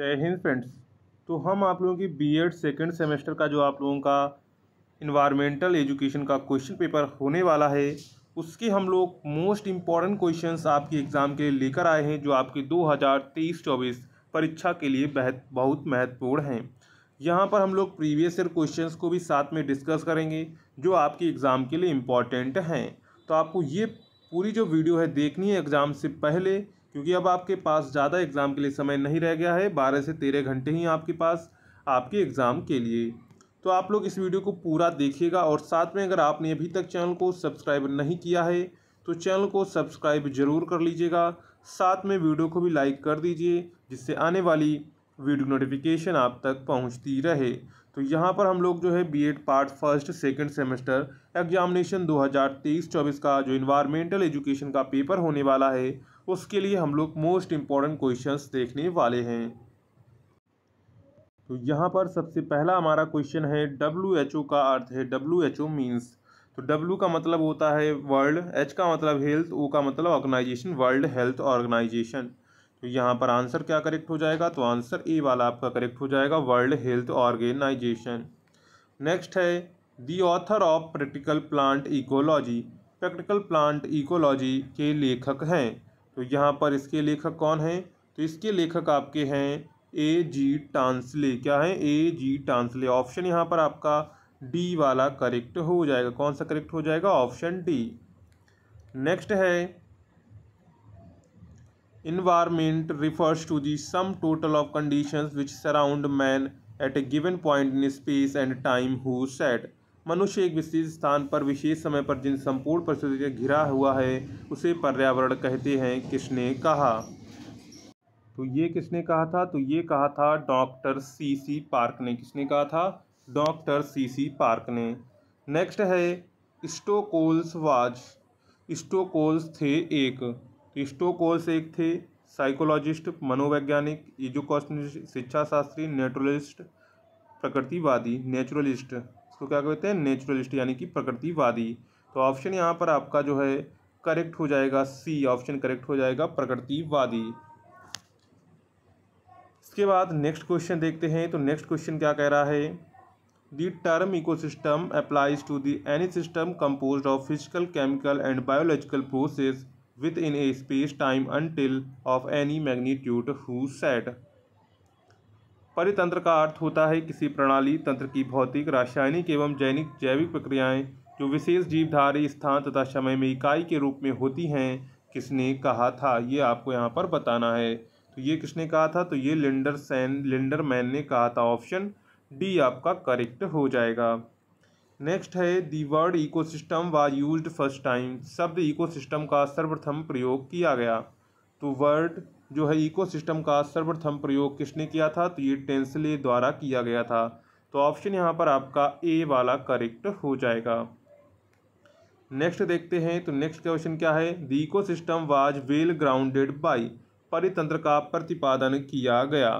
जय हिंद फ्रेंड्स तो हम आप लोगों की बीएड सेकेंड सेमेस्टर का जो आप लोगों का इन्वायरमेंटल एजुकेशन का क्वेश्चन पेपर होने वाला है उसके हम लोग मोस्ट इम्पॉर्टेंट क्वेश्चंस आपके एग्ज़ाम के लिए लेकर आए हैं जो आपके 2023-24 परीक्षा के लिए बेहद बहुत महत्वपूर्ण हैं यहाँ पर हम लोग प्रीवियस ईयर क्वेश्चन को भी साथ में डिस्कस करेंगे जो आपके एग्ज़ाम के लिए इम्पॉर्टेंट हैं तो आपको ये पूरी जो वीडियो है देखनी है एग्ज़ाम से पहले क्योंकि अब आपके पास ज़्यादा एग्ज़ाम के लिए समय नहीं रह गया है बारह से तेरह घंटे ही आपके पास आपके एग्ज़ाम के लिए तो आप लोग इस वीडियो को पूरा देखिएगा और साथ में अगर आपने अभी तक चैनल को सब्सक्राइब नहीं किया है तो चैनल को सब्सक्राइब ज़रूर कर लीजिएगा साथ में वीडियो को भी लाइक कर दीजिए जिससे आने वाली वीडियो नोटिफिकेशन आप तक पहुंचती रहे तो यहाँ पर हम लोग जो है B Ed part first second semester examination 2023-24 का जो इन्वायरमेंटल एजुकेशन का पेपर होने वाला है उसके लिए हम लोग मोस्ट इम्पॉर्टेंट क्वेश्चंस देखने वाले हैं तो यहाँ पर सबसे पहला हमारा क्वेश्चन है डब्ल्यू एच ओ का अर्थ है डब्ल्यू एच ओ मीन्स तो डब्ल्यू का मतलब होता है वर्ल्ड एच का मतलब हेल्थ ओ का मतलब ऑर्गेनाइजेशन वर्ल्ड हेल्थ ऑर्गेनाइजेशन तो यहाँ पर आंसर क्या करेक्ट हो जाएगा तो आंसर ए वाला आपका करेक्ट हो जाएगा वर्ल्ड हेल्थ ऑर्गेनाइजेशन नेक्स्ट है the author of practical plant ecology practical plant ecology के लेखक हैं तो यहाँ पर इसके लेखक कौन हैं तो इसके लेखक आपके हैं ए जी टांसले क्या है ए जी टांसले ऑप्शन यहाँ पर आपका डी वाला करेक्ट हो जाएगा कौन सा करेक्ट हो जाएगा ऑप्शन डी नेक्स्ट है environment refers to the sum total of conditions which surround man at a given point in space and time हु सेट मनुष्य एक विशेष स्थान पर विशेष समय पर जिन संपूर्ण परिस्थिति से घिरा हुआ है उसे पर्यावरण कहते हैं किसने कहा तो ये किसने कहा था तो ये कहा था डॉक्टर सी सी पार्क ने किसने कहा था डॉक्टर सी सी पार्क ने नेक्स्ट है स्टोकोल्स वाज स्टोकोल्स थे एक तो स्टोकोल्स एक थे साइकोलॉजिस्ट मनोवैज्ञानिक शिक्षा शास्त्री नेचुरलिस्ट प्रकृतिवादी नेचुरलिस्ट इसको क्या कहते हैं नेचुरलिस्ट यानी कि प्रकृतिवादी तो ऑप्शन यहाँ पर आपका जो है करेक्ट हो जाएगा सी ऑप्शन करेक्ट हो जाएगा प्रकृतिवादी इसके बाद नेक्स्ट क्वेश्चन देखते हैं तो नेक्स्ट क्वेश्चन क्या कह रहा है the term ecosystem applies to the any system compose of physical chemical and biological process within a space time unit of any magnitude हु सेट परितंत्र का अर्थ होता है किसी प्रणाली तंत्र की भौतिक रासायनिक एवं जैनिक जैविक प्रक्रियाएं जो विशेष जीवधारी स्थान तथा समय में इकाई के रूप में होती हैं किसने कहा था ये आपको यहाँ पर बताना है तो ये किसने कहा था तो ये लिंडर सैन लिंडर मैन ने कहा था ऑप्शन डी आपका करेक्ट हो जाएगा नेक्स्ट है the word ecosystem was used first time शब्द इकोसिस्टम का सर्वप्रथम प्रयोग किया गया तो वर्ड जो है इकोसिस्टम का सर्वप्रथम प्रयोग किसने किया था तो ये टेंसले द्वारा किया गया था तो ऑप्शन यहाँ पर आपका ए वाला करेक्ट हो जाएगा नेक्स्ट देखते हैं तो नेक्स्ट क्वेश्चन क्या है the ecosystem was well grounded by परितंत्र का प्रतिपादन किया गया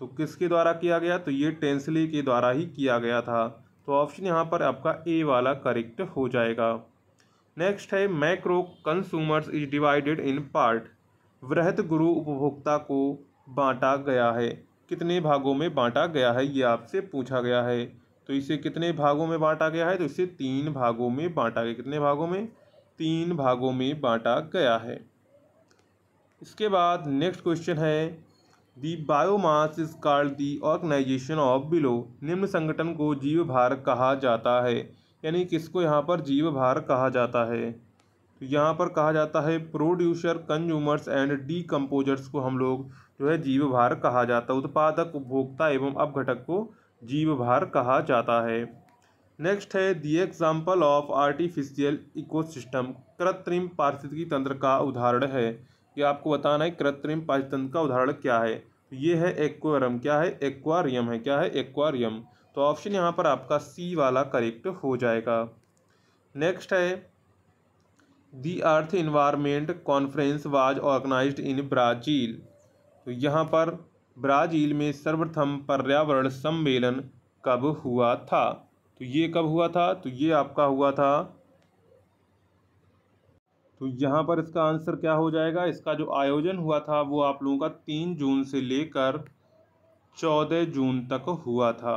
तो किसके द्वारा किया गया तो ये टेंसले के द्वारा ही किया गया था तो ऑप्शन यहाँ पर आपका ए वाला करेक्ट हो जाएगा नेक्स्ट है macro consumers is divided in part वृहत गुरु उपभोक्ता को बांटा गया है कितने भागों में बांटा गया है ये आपसे पूछा गया है तो इसे कितने भागों में बांटा गया है तो इसे तीन भागों में बांटा गया कितने भागों में तीन भागों में बांटा गया है इसके बाद नेक्स्ट क्वेश्चन है the biomass is called the organization of below निम्न संगठन को जीव भार कहा जाता है यानी किसको यहाँ पर जीव भार कहा जाता है तो यहाँ पर कहा जाता है producer consumers and decomposers को हम लोग जो है जीव भार कहा जाता है उत्पादक उपभोक्ता एवं अपघटक को जीव भार कहा जाता है नेक्स्ट है the example of artificial ecosystem कृत्रिम पारिस्थितिकी तंत्र का उदाहरण है ये आपको बताना है कृत्रिम पारिस्थितिक का उदाहरण क्या है ये है एक्वेरम क्या है एक्वारियम है क्या है एक्वारियम तो ऑप्शन यहाँ पर आपका सी वाला करेक्ट हो जाएगा नेक्स्ट है the earth environment conference was organize in Brazil तो यहाँ पर ब्राज़ील में सर्वप्रथम पर्यावरण सम्मेलन कब हुआ था तो ये कब हुआ था तो ये आपका हुआ था तो यहाँ पर इसका आंसर क्या हो जाएगा इसका जो आयोजन हुआ था वो आप लोगों का तीन जून से लेकर चौदह जून तक हुआ था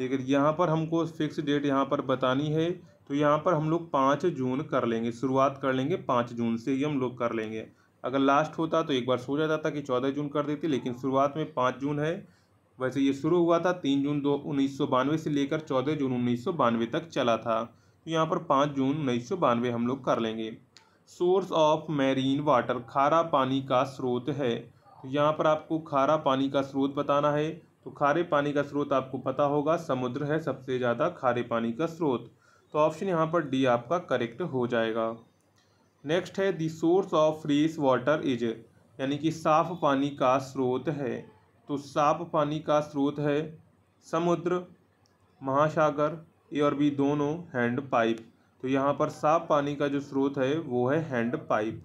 लेकिन यहाँ पर हमको फिक्स डेट यहाँ पर बतानी है तो यहाँ पर हम लोग पाँच जून कर लेंगे शुरुआत कर लेंगे पाँच जून से ही हम लोग कर लेंगे अगर लास्ट होता तो एक बार सोचा जाता कि चौदह जून कर देती लेकिन शुरुआत में पाँच जून है वैसे ये शुरू हुआ था तीन जून दो उन्नीस से लेकर चौदह जून उन्नीस तक चला था तो यहाँ पर पाँच जून उन्नीस हम लोग कर लेंगे सोर्स ऑफ मैरीन वाटर खारा पानी का स्रोत है तो यहाँ पर आपको खारा पानी का स्रोत बताना है तो खारे पानी का स्रोत आपको पता होगा समुद्र है सबसे ज़्यादा खारे पानी का स्रोत तो ऑप्शन यहाँ पर डी आपका करेक्ट हो जाएगा नेक्स्ट है the source of fresh water is यानी कि साफ पानी का स्रोत है तो साफ पानी का स्रोत है समुद्र महासागर ए और बी दोनों हैंड पाइप तो यहाँ पर साफ पानी का जो स्रोत है वो है हैंड पाइप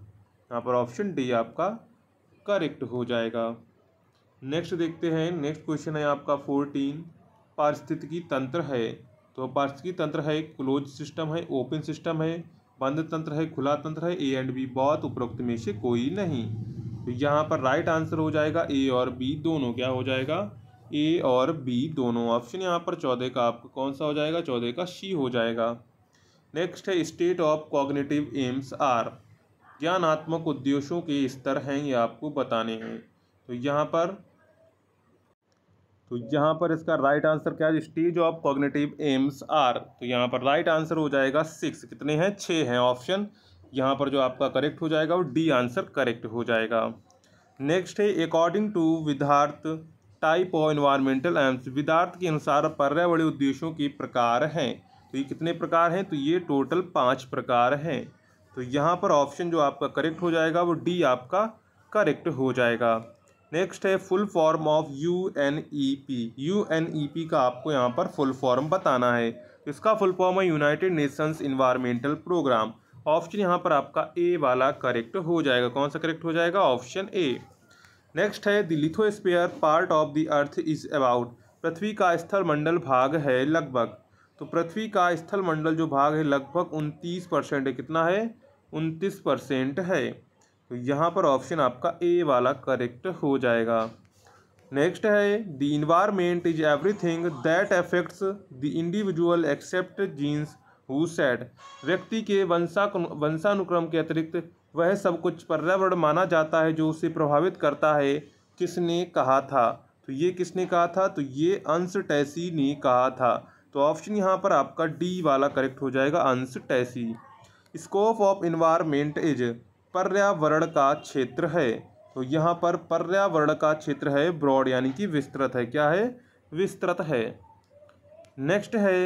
यहाँ पर ऑप्शन डी आपका करेक्ट हो जाएगा नेक्स्ट देखते हैं नेक्स्ट क्वेश्चन है आपका फोर्टीन पारिस्थितिकी तंत्र है तो पारिस्थितिकी तंत्र है क्लोज सिस्टम है ओपन सिस्टम है बंद तंत्र है खुला तंत्र है ए एंड बी बहुत उपरोक्त में से कोई नहीं तो यहाँ पर राइट आंसर हो जाएगा ए और बी दोनों क्या हो जाएगा ए और बी दोनों ऑप्शन यहाँ पर चौदह का आपका कौन सा हो जाएगा चौदह का सी हो जाएगा नेक्स्ट है state of cognitive aims are ज्ञानात्मक उद्देश्यों के स्तर हैं ये आपको बताने हैं तो यहाँ पर तो यहाँ पर इसका राइट आंसर क्या है stage of cognitive aims are तो यहाँ पर राइट आंसर हो जाएगा सिक्स कितने हैं छः हैं ऑप्शन यहाँ पर जो आपका करेक्ट हो जाएगा वो डी आंसर करेक्ट हो जाएगा नेक्स्ट है अकॉर्डिंग टू विधार्थ टाइप ऑफ इन्वायरमेंटल एम्स विधार्थ के अनुसार पर्यावरणीय उद्देश्यों के प्रकार हैं तो ये कितने प्रकार हैं तो ये टोटल पाँच प्रकार हैं तो यहाँ पर ऑप्शन जो आपका करेक्ट हो जाएगा वो डी आपका करेक्ट हो जाएगा नेक्स्ट है full form of U N E P U N E P का आपको यहाँ पर फुल फॉर्म बताना है इसका फुल फॉर्म है United Nations environmental programme option यहाँ पर आपका ए वाला करेक्ट हो जाएगा कौन सा करेक्ट हो जाएगा ऑप्शन ए नेक्स्ट है the lithosphere part of the earth is about पृथ्वी का स्थल मंडल भाग है लगभग तो पृथ्वी का स्थलमंडल जो भाग है लगभग उनतीस परसेंट कितना है उनतीस परसेंट है तो यहाँ पर ऑप्शन आपका ए वाला करेक्ट हो जाएगा नेक्स्ट है the environment is everything that affects the individual except genes हु सेड व्यक्ति के वंशा वंशानुक्रम के अतिरिक्त वह सब कुछ पर्यावरण माना जाता है जो उसे प्रभावित करता है किसने कहा था तो ये किसने कहा था तो ये अंश टैसी ने कहा था तो ऑप्शन यहाँ पर आपका डी वाला करेक्ट हो जाएगा अंश टैसी स्कोप ऑफ इन्वायरमेंट इज पर्यावरण का क्षेत्र है तो यहाँ पर पर्यावरण का क्षेत्र है ब्रॉड यानी कि विस्तृत है क्या है विस्तृत है नेक्स्ट है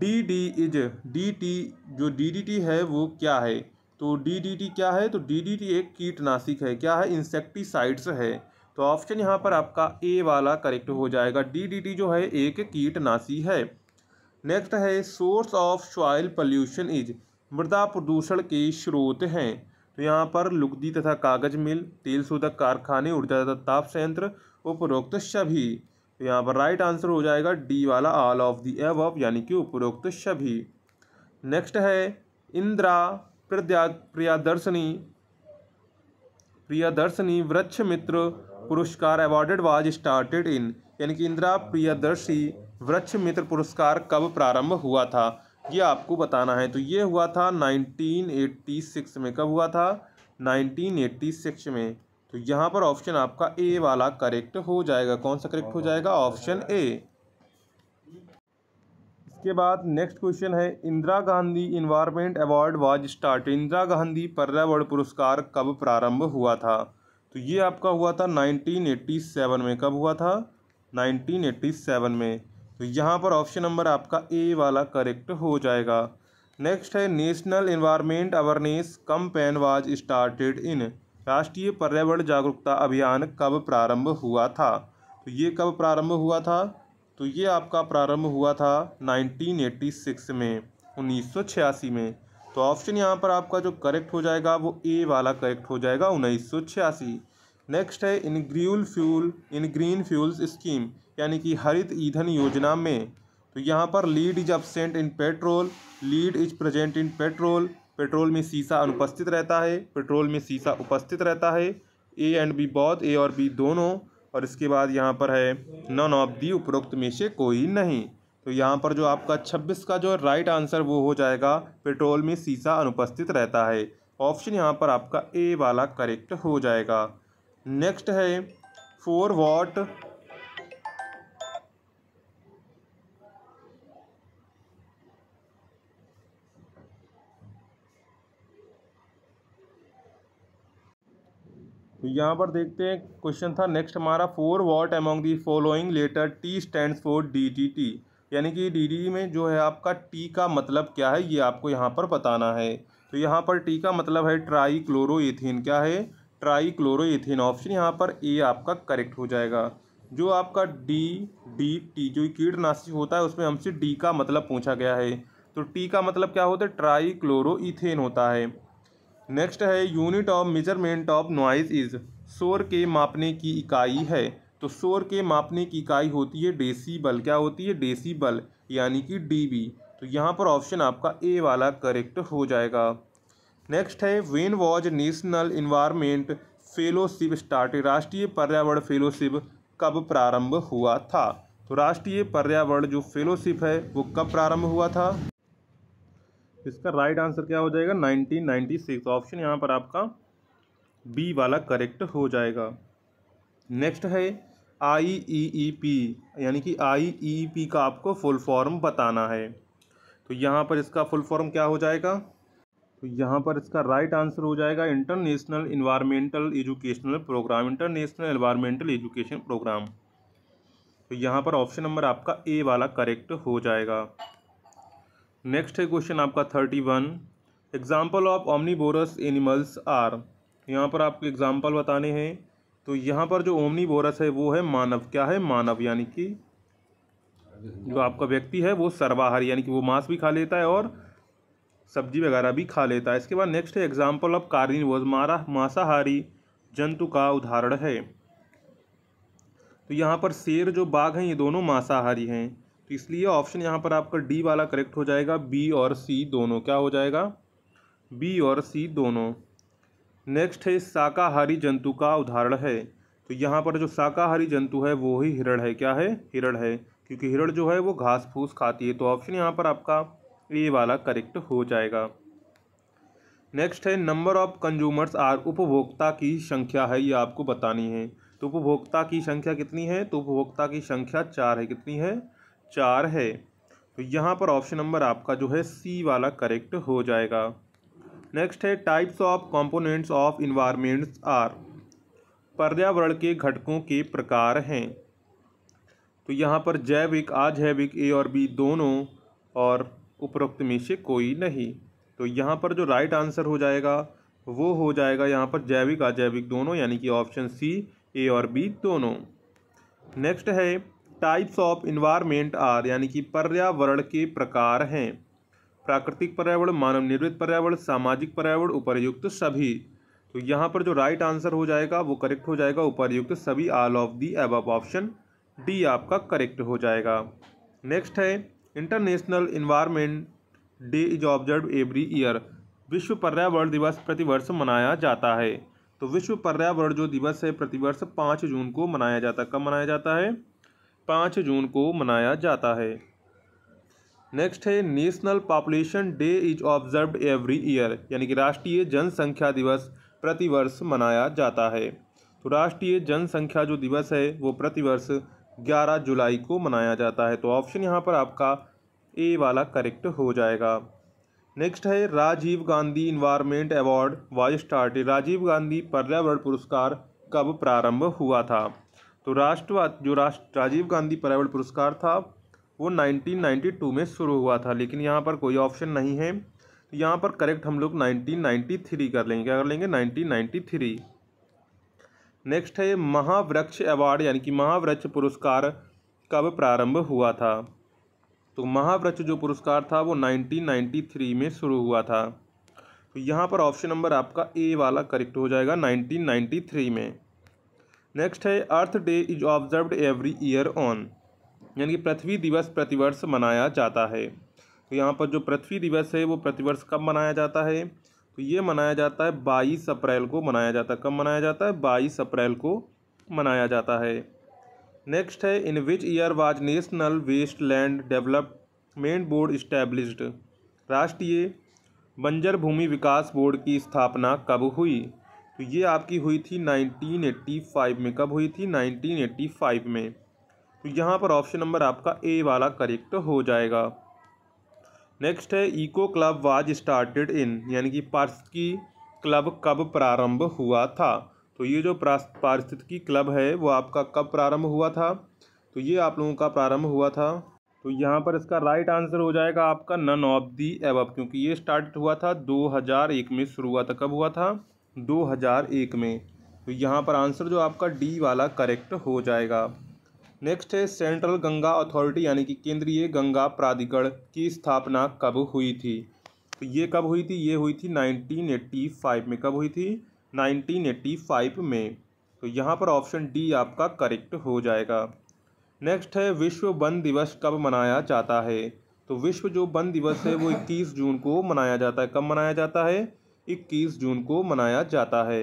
D D is D T जो डी डी टी है वो क्या है तो डी डी टी क्या है तो डी डी टी एक कीटनाशक है क्या है इंसेक्टिसाइड्स है तो ऑप्शन यहाँ पर आपका ए वाला करेक्ट हो जाएगा डी डी टी जो है एक कीटनाशी है नेक्स्ट है source of soil pollution is मृदा प्रदूषण के स्रोत हैं तो यहाँ पर लुगदी तथा कागज मिल तेल शोधक कारखाने ऊर्जा तथा ताप संयंत्र उपरोक्त सभी तो यहाँ पर राइट आंसर हो जाएगा डी वाला ऑल ऑफ दी एव यानी कि उपरोक्त सभी नेक्स्ट है इंदिरा प्रद्या प्रियादर्शनी प्रियादर्शनी वृक्ष मित्र पुरस्कार अवार्डेड वाज स्टार्टेड इन यानी कि इंदिरा प्रियादर्शी वृक्ष मित्र पुरस्कार कब प्रारंभ हुआ था ये आपको बताना है तो ये हुआ था 1986 में कब हुआ था 1986 में तो यहाँ पर ऑप्शन आपका ए वाला करेक्ट हो जाएगा कौन सा करेक्ट हो जाएगा ऑप्शन ए इसके बाद नेक्स्ट क्वेश्चन है Indira Gandhi environment award was start Indira Gandhi पर्यावरण पुरस्कार कब प्रारंभ हुआ था तो ये आपका हुआ था 1987 में कब हुआ था 1987 में तो यहाँ पर ऑप्शन नंबर आपका ए वाला करेक्ट हो जाएगा नेक्स्ट है national environment awareness campaign was started in राष्ट्रीय पर्यावरण जागरूकता अभियान कब प्रारंभ हुआ था तो ये कब प्रारंभ हुआ था तो ये आपका प्रारंभ हुआ था 1986 में 1986 में तो ऑप्शन यहाँ पर आपका जो करेक्ट हो जाएगा वो ए वाला करेक्ट हो जाएगा उन्नीस नेक्स्ट है in green fuel in green fuels scheme यानी कि हरित ईंधन योजना में तो यहाँ पर lead is absent in petrol lead is present in petrol petrol में शीशा अनुपस्थित रहता है पेट्रोल में शीशा उपस्थित रहता है A and B both A और बी दोनों और इसके बाद यहाँ पर है नॉन ऑफ दी उपरोक्त में से कोई नहीं तो यहाँ पर जो आपका छब्बीस का जो राइट आंसर वो हो जाएगा पेट्रोल में शीशा अनुपस्थित रहता है ऑप्शन यहाँ पर आपका ए वाला करेक्ट हो जाएगा नेक्स्ट है फोर वॉट यहाँ पर देखते हैं क्वेश्चन था नेक्स्ट हमारा four what among the following letter T stand for D D T यानी कि डी डी में जो है आपका टी का मतलब क्या है ये आपको यहाँ पर बताना है तो यहाँ पर टी का मतलब है ट्राई क्लोरो क्या है ट्राई क्लोरो ऑप्शन यहाँ पर ए आपका करेक्ट हो जाएगा जो आपका डी डी टी जो कीटनाशी होता है उसमें हमसे डी का मतलब पूछा गया है तो टी का मतलब क्या होता है ट्राई क्लोरो इथेन होता है नेक्स्ट है unit of measurement of noise is शोर के मापने की इकाई है तो शोर के मापने की इकाई होती है डेसीबल क्या होती है डेसीबल यानी कि डीबी तो यहाँ पर ऑप्शन आपका ए वाला करेक्ट हो जाएगा नेक्स्ट है when was national environment fellowship start राष्ट्रीय पर्यावरण फेलोशिप कब प्रारंभ हुआ था तो राष्ट्रीय पर्यावरण जो फेलोशिप है वो कब प्रारंभ हुआ था इसका राइट आंसर क्या हो जाएगा 1996 ऑप्शन यहाँ पर आपका बी वाला करेक्ट हो जाएगा नेक्स्ट है आई ई ई पी यानी कि आई ई पी का आपको फुल फॉर्म बताना है तो यहाँ पर इसका फुल फॉर्म क्या हो जाएगा तो यहाँ पर इसका राइट आंसर हो जाएगा international environmental educational programme international environmental education programme तो यहाँ पर ऑप्शन नंबर आपका ए वाला करेक्ट हो जाएगा नेक्स्ट है क्वेश्चन आपका thirty one example of omnivorous animals are यहाँ पर आपको एग्जाम्पल बताने हैं तो यहाँ पर जो ओमनीबोरस है वो है मानव क्या है मानव यानी कि जो आपका व्यक्ति है वो सर्वाहार यानी कि वो मांस भी खा लेता है और सब्जी वगैरह भी खा लेता है इसके बाद नेक्स्ट है एग्जाम्पल ऑफ कार्निवोज मारा मांसाहारी जंतु का उदाहरण है तो यहाँ पर शेर जो बाघ हैं ये दोनों मांसाहारी हैं तो इसलिए ऑप्शन यहाँ पर आपका डी वाला करेक्ट हो जाएगा बी और सी दोनों क्या हो जाएगा बी और सी दोनों नेक्स्ट है शाकाहारी जंतु का उदाहरण है तो यहाँ पर जो शाकाहारी जंतु है वो ही हिरण है क्या है हिरण है क्योंकि हिरण जो है वो घास फूस खाती है तो ऑप्शन यहाँ पर आपका ए वाला करेक्ट हो जाएगा नेक्स्ट है नंबर ऑफ कंज्यूमर्स आर उपभोक्ता की संख्या है ये आपको बतानी है तो उपभोक्ता की संख्या कितनी है तो उपभोक्ता की संख्या चार है कितनी है चार है तो यहाँ पर ऑप्शन नंबर आपका जो है सी वाला करेक्ट हो जाएगा नेक्स्ट है types of components of environments are पर्यावरण के घटकों के प्रकार हैं तो यहाँ पर जैविक अजैविक ए और बी दोनों और उपरोक्त में से कोई नहीं तो यहाँ पर जो राइट आंसर हो जाएगा वो हो जाएगा यहाँ पर जैविक अजैविक दोनों यानी कि ऑप्शन सी ए और बी दोनों नेक्स्ट है टाइप्स ऑफ इन्वायरमेंट आर यानी कि पर्यावरण के प्रकार हैं प्राकृतिक पर्यावरण मानव निर्मित पर्यावरण सामाजिक पर्यावरण उपरयुक्त सभी तो यहाँ पर जो राइट आंसर हो जाएगा वो करेक्ट हो जाएगा उपरयुक्त सभी आल ऑफ दी एब ऑप्शन डी आपका करेक्ट हो जाएगा नेक्स्ट है international environment day is observe every year विश्व पर्यावरण दिवस प्रतिवर्ष मनाया जाता है तो विश्व पर्यावरण जो दिवस है प्रतिवर्ष पाँच जून को मनाया जाता कब मनाया जाता है पाँच जून को मनाया जाता है नेक्स्ट है national population day is observe every year यानी कि राष्ट्रीय जनसंख्या दिवस प्रतिवर्ष मनाया जाता है तो राष्ट्रीय जनसंख्या जो दिवस है वो प्रतिवर्ष 11 जुलाई को मनाया जाता है तो ऑप्शन यहाँ पर आपका ए वाला करेक्ट हो जाएगा नेक्स्ट है Rajiv Gandhi environment award was start Rajiv Gandhi पर्यावरण पुरस्कार कब प्रारंभ हुआ था तो राष्ट्रवाद जो राष्ट्र राजीव गांधी पर्यावरण पुरस्कार था वो 1992 में शुरू हुआ था लेकिन यहाँ पर कोई ऑप्शन नहीं है तो यहाँ पर करेक्ट हम लोग 1993 कर लेंगे क्या कर लेंगे 1993 नेक्स्ट है महावृक्ष अवार्ड यानी कि महावृक्ष पुरस्कार कब प्रारंभ हुआ था तो महावृक्ष जो पुरस्कार था वो 1993 में शुरू हुआ था तो यहाँ पर ऑप्शन नंबर आपका ए वाला करेक्ट हो जाएगा नाइनटीन में नेक्स्ट है earth day is observed every year on यानी कि पृथ्वी दिवस प्रतिवर्ष मनाया जाता है तो यहाँ पर जो पृथ्वी दिवस है वो प्रतिवर्ष कब मनाया जाता है तो ये मनाया जाता है बाईस अप्रैल को मनाया जाता है कब मनाया जाता है बाईस अप्रैल को मनाया जाता है नेक्स्ट है in which year was national wasteland development board established राष्ट्रीय बंजर भूमि विकास बोर्ड की स्थापना कब हुई तो ये आपकी हुई थी 1985 में कब हुई थी 1985 में तो यहाँ पर ऑप्शन नंबर आपका ए वाला करेक्ट हो जाएगा नेक्स्ट है eco club was started in यानी कि पार्षिकी क्लब कब प्रारंभ हुआ था तो ये जो पारिस्थितिकी क्लब है वो आपका कब प्रारंभ हुआ था तो ये आप लोगों का प्रारंभ हुआ था तो यहाँ पर इसका राइट आंसर हो जाएगा आपका नन ऑफ दी एवब क्योंकि ये स्टार्ट हुआ था 2001 में शुरू हुआ था कब हुआ था 2001 में तो यहाँ पर आंसर जो आपका डी वाला करेक्ट हो जाएगा नेक्स्ट है सेंट्रल गंगा अथॉरिटी यानी कि केंद्रीय गंगा प्राधिकरण की स्थापना कब हुई थी तो ये कब हुई थी ये हुई थी 1985 में कब हुई थी 1985 में तो यहाँ पर ऑप्शन डी आपका करेक्ट हो जाएगा नेक्स्ट है विश्व वन दिवस कब मनाया जाता है तो विश्व जो वन दिवस है वो इक्कीस जून को मनाया जाता है कब मनाया जाता है 21 जून को मनाया जाता है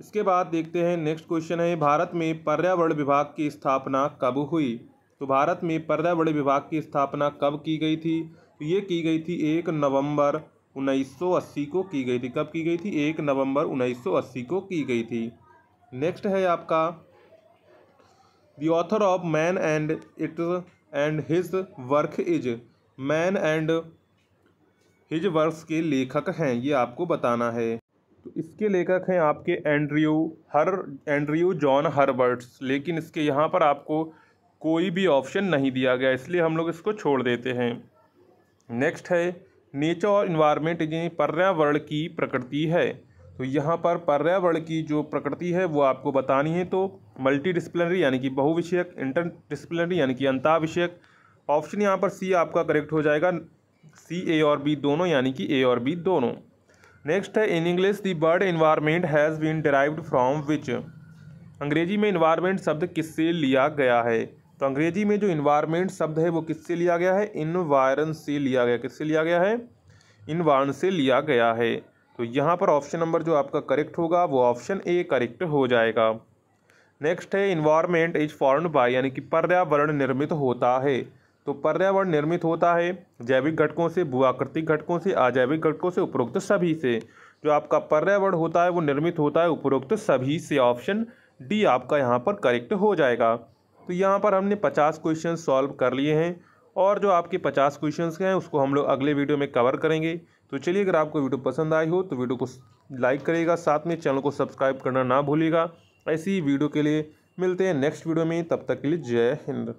इसके बाद देखते हैं नेक्स्ट क्वेश्चन है भारत में पर्यावरण विभाग की स्थापना कब हुई तो भारत में पर्यावरण विभाग की स्थापना कब की गई थी तो ये की गई थी एक नवंबर 1980 को की गई थी कब की गई थी एक नवंबर 1980 को की गई थी नेक्स्ट है आपका the author of man and it and his work is man and his वर्ष के लेखक हैं ये आपको बताना है तो इसके लेखक हैं आपके एंड्रयू हर एंड्रयू जॉन हर्बर्ट्स लेकिन इसके यहाँ पर आपको कोई भी ऑप्शन नहीं दिया गया इसलिए हम लोग इसको छोड़ देते हैं नेक्स्ट है नेचर और इन्वायरमेंट यानी पर्यावरण की प्रकृति है तो यहाँ पर पर्यावरण की जो प्रकृति है वो आपको बतानी है तो मल्टी यानी कि बहुविषयक इंटर यानी कि अंता ऑप्शन यहाँ पर सी आपका करेक्ट हो जाएगा सी ए और बी दोनों यानी कि ए और बी दोनों नेक्स्ट है in English the word environment has been derived from which अंग्रेजी में इन्वायरमेंट शब्द किससे लिया गया है तो अंग्रेजी में जो इन्वायरमेंट शब्द है वो किससे लिया गया है इन्वायरन से लिया गया किससे लिया गया है इन्वायरन से लिया गया है तो यहाँ पर ऑप्शन नंबर जो आपका करेक्ट होगा वो ऑप्शन ए करेक्ट हो जाएगा नेक्स्ट है इन्वायरमेंट इज फॉर्म्ड बाय यानी कि पर्यावरण निर्मित होता है तो पर्यावरण निर्मित होता है जैविक घटकों से भूआकृतिक घटकों से अजैविक घटकों से उपरोक्त सभी से जो आपका पर्यावरण होता है वो निर्मित होता है उपरोक्त सभी से ऑप्शन डी आपका यहाँ पर करेक्ट हो जाएगा तो यहाँ पर हमने पचास क्वेश्चन सॉल्व कर लिए हैं और जो आपके पचास क्वेश्चन हैं उसको हम लोग अगले वीडियो में कवर करेंगे तो चलिए अगर आपको वीडियो पसंद आई हो तो वीडियो को लाइक करिएगा साथ में चैनल को सब्सक्राइब करना ना भूलिएगा ऐसी वीडियो के लिए मिलते हैं नेक्स्ट वीडियो में तब तक के लिए जय हिंद